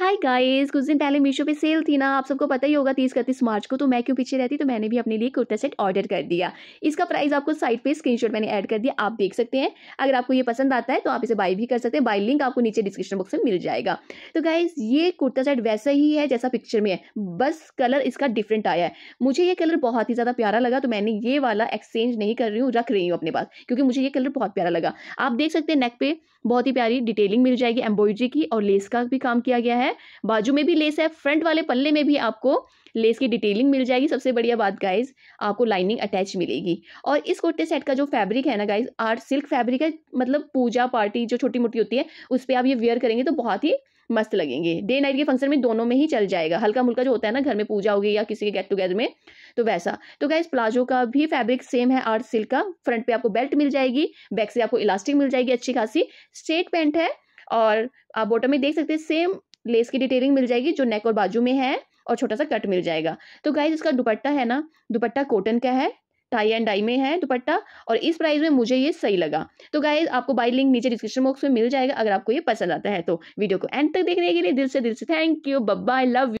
hi guys कुछ दिन पहले मीशो पे सेल थी ना आप सबको पता ही होगा तीस इकतीस मार्च को तो मैं क्यों पीछे रहती तो मैंने भी अपने लिए कुर्ता सेट ऑर्डर कर दिया इसका प्राइस आपको साइट पे स्क्रीनशॉट मैंने ऐड कर दिया आप देख सकते हैं अगर आपको ये पसंद आता है तो आप इसे बाई भी कर सकते हैं बाई लिंक आपको नीचे डिस्क्रिप्शन बॉक्स में मिल जाएगा तो गाइज ये कुर्ता सेट वैसा ही है जैसा पिक्चर में है बस कलर इसका डिफरेंट आया है मुझे ये कलर बहुत ही ज़्यादा प्यारा लगा तो मैंने ये वाला एक्सचेंज नहीं कर रही हूँ रख रही हूँ अपने पास क्योंकि मुझे ये कलर बहुत प्यारा लगा आप देख सकते हैं नेक पे बहुत ही प्यारी डिटेलिंग मिल जाएगी एम्ब्रॉयडरी की और लेस का भी काम किया गया है है बाजू में भी लेस है फ्रंट वाले पल्ले में भी आपको लेस की डिटेलिंग मिल जाएगी सबसे बढ़िया बात गाइज आपको लाइनिंग अटैच मिलेगी और इस कुर्ते सेट का जो फैब्रिक है ना गाइज आर्ट सिल्क फैब्रिक है मतलब पूजा पार्टी जो छोटी मोटी होती है उस पर आप ये वेयर करेंगे तो बहुत ही मस्त लगेंगे डे नाइट के फंक्शन में दोनों में ही चल जाएगा हल्का मुल्का जो होता है ना घर में पूजा होगी या किसी के गेट टुगेदर में तो वैसा तो गाइज प्लाजो का भी फैब्रिक सेम है आर्ट सिल्क का फ्रंट पे आपको बेल्ट मिल जाएगी बैक से आपको इलास्टिक मिल जाएगी अच्छी खासी स्ट्रेट पैंट है और आप बॉटम में देख सकते हैं सेम लेस की डिटेलिंग मिल जाएगी जो नेक और बाजू में है और छोटा सा कट मिल जाएगा तो गाइज इसका दुपट्टा है ना दुपट्टा कॉटन का है टाई एंड डाई में है दुपट्टा और इस प्राइस में मुझे ये सही लगा तो गाइज आपको बाई लिंक नीचे डिस्क्रिप्शन बॉक्स में मिल जाएगा अगर आपको ये पसंद आता है तो वीडियो को एंड तक देखने के लिए दिल से दिल से थैंक यू बब्बा आई लव